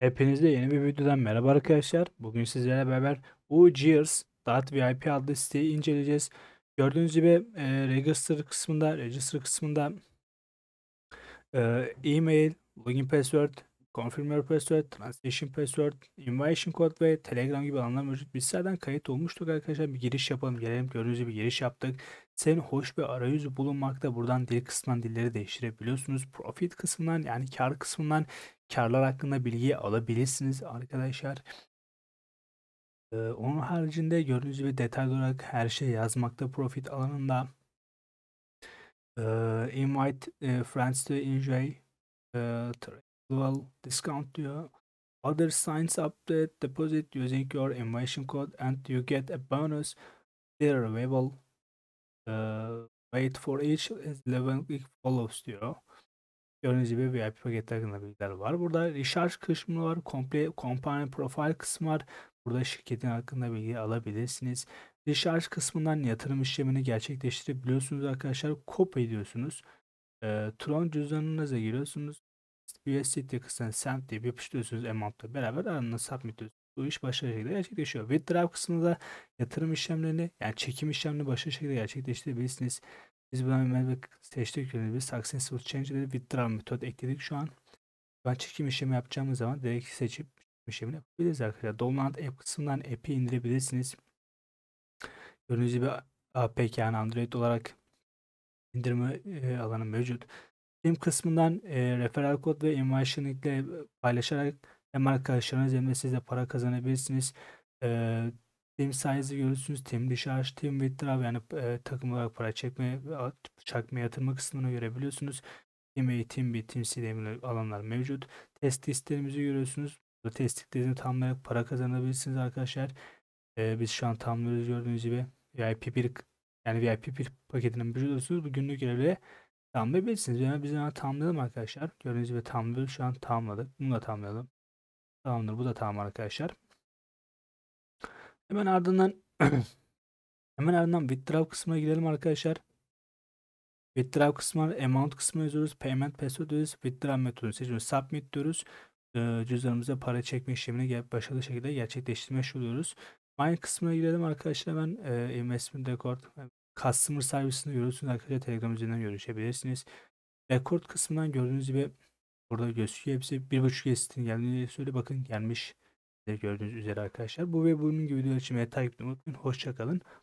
Hepinizde yeni bir videodan merhaba arkadaşlar. Bugün sizlerle beraber ugears.vip adlı siteyi inceleyeceğiz. Gördüğünüz gibi e, register kısmında, register kısmında e, e-mail, login password, confirm your password, translation password, invitation code ve telegram gibi alanlar mevcut. Biz zaten kayıt olmuştuk arkadaşlar. Bir giriş yapalım. Gelelim gördüğünüz gibi giriş yaptık. Senin hoş bir arayüzü bulunmakta. Buradan dil kısmından dilleri değiştirebiliyorsunuz. Profit kısmından yani kar kısmından karlar hakkında bilgi alabilirsiniz arkadaşlar. Ee, onun haricinde gördüğünüz gibi detaylı olarak her şey yazmakta profit alanında. Ee, invite e, friends to enjoy e, travel discount diyor. Other signs up the deposit using your invitation code and you get a bonus. They're available. Ee, wait for each level follows diyor. Gördüğünüz gibi VIP paketler hakkında bilgiler var. Burada recharge kısmı var. Komple Company Profile kısmı var. Burada şirketin hakkında bilgi alabilirsiniz. Recharge kısmından yatırım işlemini gerçekleştirebiliyorsunuz arkadaşlar. Copy ediyorsunuz. E, Tron cüzdanınıza giriyorsunuz. USDT kısmına send deyip yapıştırıyorsunuz amount'la beraber aranına submit ediyorsunuz. Bu iş başarılı şekilde gerçekleşiyor. Withdraw kısmında yatırım işlemlerini yani çekim işlemini başarılı şekilde gerçekleştirebilirsiniz. Biz buna bir seçtik yönelimiz. Successful Change dedi. Withdraw metodu ekledik şu an. Ben çekim işlemi yapacağımız zaman direkt seçip işlemini yapabiliriz arkadaşlar. Download app kısmından app'i indirebilirsiniz. Gördüğünüz gibi APK yani Android olarak indirme e, alanı mevcut. Steam kısmından e, referral kod ve invitation ile paylaşarak hem arkadaşlarınız hem de siz de para kazanabilirsiniz. E, hem sayenizde görürsünüz tim dış tim hem yani e, takım olarak para çekme, çakma yatırma kısmını görebiliyorsunuz. Team A, tim B, Team C alanlar mevcut. Test listelerimizi görüyorsunuz. Burada test listelerini tamamlayarak para kazanabilirsiniz arkadaşlar. E, biz şu an tamamlıyoruz gördüğünüz gibi. VIP 1 yani VIP 1 paketinin mevcut Bu günlük görevle tamamlayabilirsiniz. Yani biz hemen tamamlayalım arkadaşlar. Gördüğünüz gibi tamamlıyoruz. Şu an tamamladık. Bunu da tamamlayalım. Tamamdır. Bu da tamam arkadaşlar. Hemen ardından hemen ardından withdraw kısmına gidelim arkadaşlar. Withdraw kısmı Amount kısmına yazıyoruz. Payment password diyoruz. Withdraw metodu seçiyoruz. Submit diyoruz. Ee, cüzdanımıza para çekme işlemini başarılı şekilde gerçekleştirmiş oluyoruz. Mine kısmına gidelim arkadaşlar. Hemen e, investment record e, customer servisini görüyorsunuz. Arkadaşlar Telegram üzerinden görüşebilirsiniz. Record kısmından gördüğünüz gibi burada gözüküyor. Hepsi 1.5 yesitin geldiğini söyle bakın gelmiş gördüğünüz üzere arkadaşlar. Bu ve bunun gibi video için takip etmeyi unutmayın. Hoşçakalın.